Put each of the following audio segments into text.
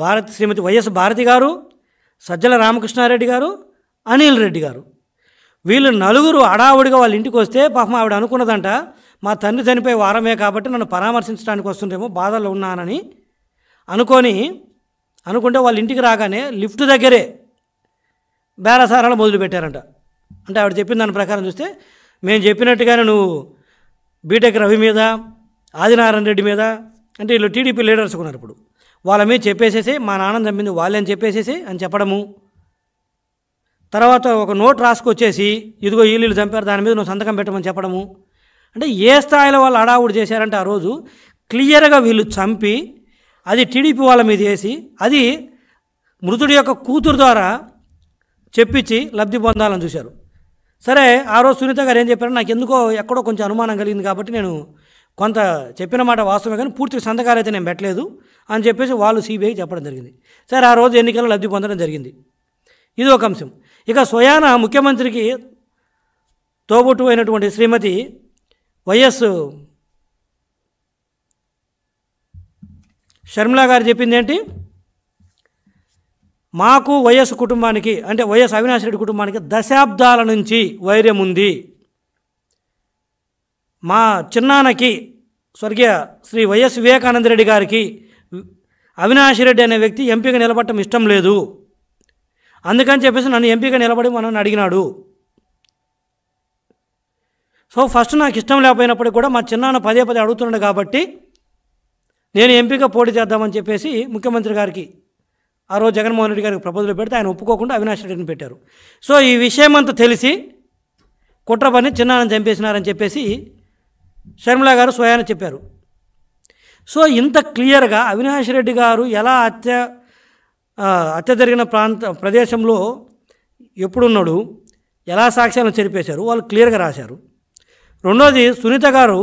భారత్ శ్రీమతి YS Bharati గారు సజ్జల రామకృష్ణారెడ్డి గారు అనిల్ రెడ్డి గారు వీళ్ళు నలుగురు అడావుడిగా వాళ్ళ ఇంటికి వస్తే పాపం ఆవిడ అనుకున్నదంట మా తండ్రి చనిపోయే వారమే కాబట్టి నన్ను పరామర్శించడానికి వస్తుండేమో బాధలో ఉన్నానని అనుకొని అనుకుంటే వాళ్ళ ఇంటికి రాగానే లిఫ్ట్ దగ్గరే బేరసారాలు మొదలుపెట్టారంట అంటే ఆవిడ చెప్పిన దాని ప్రకారం చూస్తే మేము చెప్పినట్టుగానే నువ్వు బీటెక్ రవి మీద ఆదినారాయణ రెడ్డి మీద అంటే వీళ్ళు టీడీపీ లీడర్స్ ఉన్నారు ఇప్పుడు వాళ్ళ మీద చెప్పేసేసి మా నాన్న చంపింది వాళ్ళని చెప్పేసేసి అని చెప్పడము తర్వాత ఒక నోట్ రాసుకొచ్చేసి ఇదిగో ఈళ్ళు చంపారు దాని మీద నువ్వు సంతకం పెట్టమని చెప్పడము అంటే ఏ స్థాయిలో వాళ్ళు అడావుడు చేశారంటే ఆ రోజు క్లియర్గా వీళ్ళు చంపి అది టీడీపీ వాళ్ళ మీద వేసి అది మృతుడి యొక్క కూతురు ద్వారా చెప్పించి లబ్ధి పొందాలని చూశారు సరే ఆ రోజు సునీత గారు ఏం చెప్పారు నాకు ఎందుకో ఎక్కడో కొంచెం అనుమానం కలిగింది కాబట్టి నేను కొంత చెప్పిన మాట వాస్తవమే కానీ పూర్తిగా సంతకాలు అయితే నేను పెట్టలేదు అని చెప్పేసి వాళ్ళు సిబిఐ చెప్పడం జరిగింది సరే ఆ రోజు ఎన్నికల్లో లబ్ధి పొందడం జరిగింది ఇది ఒక అంశం ఇక స్వయాన ముఖ్యమంత్రికి తోబుట్టు అయినటువంటి శ్రీమతి వైఎస్ షర్మిలా గారు చెప్పింది ఏంటి మాకు వైఎస్ కుటుంబానికి అంటే వైఎస్ అవినాష్ రెడ్డి కుటుంబానికి దశాబ్దాల నుంచి వైర్యం ఉంది మా చిన్నాన్నకి స్వర్గీయ శ్రీ వైఎస్ వివేకానందరెడ్డి గారికి అవినాష్ రెడ్డి అనే వ్యక్తి ఎంపీగా నిలబడటం ఇష్టం లేదు అందుకని చెప్పేసి నన్ను ఎంపీగా నిలబడి మనం అడిగినాడు సో ఫస్ట్ నాకు ఇష్టం లేకపోయినప్పటికీ కూడా మా చిన్నాన్న పదే పదే అడుగుతున్నాడు కాబట్టి నేను ఎంపీగా పోటీ చేద్దామని చెప్పేసి ముఖ్యమంత్రి గారికి ఆ రోజు జగన్మోహన్ రెడ్డి గారికి ప్రపోజల్ పెడితే ఆయన ఒప్పుకోకుండా అవినాష్ రెడ్డిని పెట్టారు సో ఈ విషయం అంతా తెలిసి కుట్ర పని చిన్నానని చంపేసినారని చెప్పేసి షర్మిల గారు స్వయాన చెప్పారు సో ఇంత క్లియర్గా అవినాష్ రెడ్డి గారు ఎలా అత్య హత్య జరిగిన ప్రాంత ప్రదేశంలో ఎప్పుడున్నాడు ఎలా సాక్ష్యాలను చెరిపేశారు వాళ్ళు క్లియర్గా రాశారు రెండోది సునీత గారు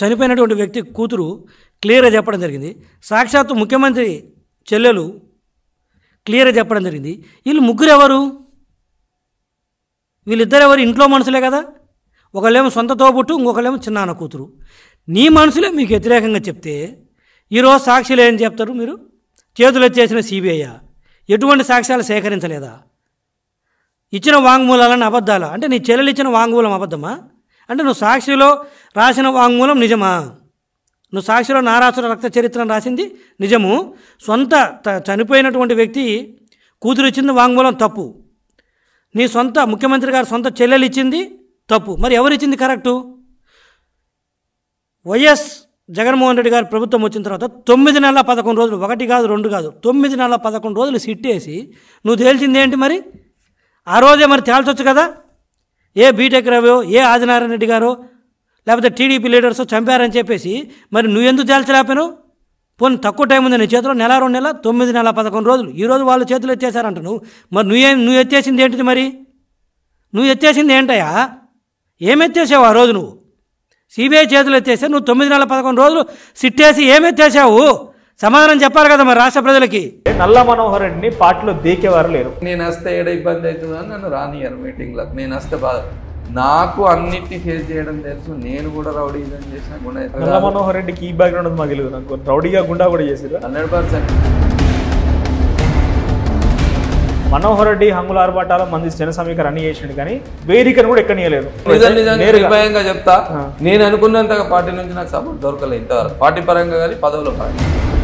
చనిపోయినటువంటి వ్యక్తి కూతురు క్లియర్గా చెప్పడం జరిగింది సాక్షాత్తు ముఖ్యమంత్రి చెల్లెలు క్లియర్గా చెప్పడం జరిగింది వీళ్ళు ముగ్గురు ఎవరు వీళ్ళిద్దరు ఎవరు ఇంట్లో మనుషులే కదా ఒకళ్ళేమో సొంత తోబుట్టు ఇంకొకళ్ళేమో చిన్నాన్న కూతురు నీ మనసులో మీకు వ్యతిరేకంగా చెప్తే ఈరోజు సాక్షులు ఏం చెప్తారు మీరు చేతులు వచ్చేసిన సిబిఐయా ఎటువంటి సాక్ష్యాలు సేకరించలేదా ఇచ్చిన వాంగ్మూలాలను అబద్ధాలా అంటే నీ చెల్లెలు ఇచ్చిన వాంగ్మూలం అబద్ధమా అంటే నువ్వు సాక్షిలో రాసిన వాంగ్మూలం నిజమా నువ్వు సాక్షిలో నారాసుర రక్త చరిత్రను రాసింది నిజము సొంత చనిపోయినటువంటి వ్యక్తి కూతురు ఇచ్చింది వాంగ్మూలం తప్పు నీ సొంత ముఖ్యమంత్రి గారు సొంత చెల్లెలు ఇచ్చింది తప్పు మరి ఎవరిచ్చింది కరెక్టు వైఎస్ జగన్మోహన్ రెడ్డి గారి ప్రభుత్వం వచ్చిన తర్వాత తొమ్మిది నెలల పదకొండు రోజులు ఒకటి కాదు రెండు కాదు తొమ్మిది నెలల పదకొండు రోజులు సిట్టేసి నువ్వు తేల్చింది ఏంటి మరి ఆ రోజే మరి తేల్చొచ్చు కదా ఏ బీటెక్ రవో ఏ ఆదినారాయణ రెడ్డి గారో లేకపోతే టీడీపీ లీడర్స్ చంపారని చెప్పేసి మరి నువ్వు ఎందుకు తేల్చలేపాను పోనీ తక్కువ టైం ఉంది నీ చేతిలో నెల రెండు నెల తొమ్మిది నెల పదకొండు రోజులు ఈరోజు వాళ్ళు చేతులు ఎత్తేసారంట నువ్వు మరి నువ్వే నువ్వు ఎత్తేసింది ఏంటిది మరి నువ్వు ఎత్తేసింది ఏంటయ్యా ఏమెత్తేసావు ఆ రోజు నువ్వు సిబిఐ చేతులు ఎత్తేసావు నువ్వు తొమ్మిది నెలల పదకొండు రోజులు సిట్టేసి ఏమెత్తేసావు సమాధానం చెప్పాలి కదా మరి రాష్ట్ర ప్రజలకి నల్ల మనోహర్ రెడ్డిని పార్టీలో దీకేవారు లేరు నేను వస్తే ఏడ ఇబ్బంది అవుతుందని నన్ను రానియరు మీటింగ్లకు నేను వస్తే బాధ నాకు అన్నిటి ఫేస్ చేయడం తెలుసు నేను కూడా రౌడీ చేసిన గుణ నల్ల మనోహర్ రెడ్డికి ఈ బ్యాక్గ్రౌండ్ మాకు తెలియదు నాకు రౌడీగా గుండా కూడా చేసారు హండ్రెడ్ పర్సెంట్ మనోహర్ రెడ్డి హంగుల ఆర్భాటాల మంది జన సమీకరణ అన్ని చేసిండు కానీ వేదికను కూడా ఎక్కడ నేరుగా భయంగా చెప్తా నేను అనుకున్నంతగా పార్టీ నుంచి నాకు సపోర్ట్ దొరకలేదు ఇంతవరకు పార్టీ పరంగా కానీ పదవుల పరంగా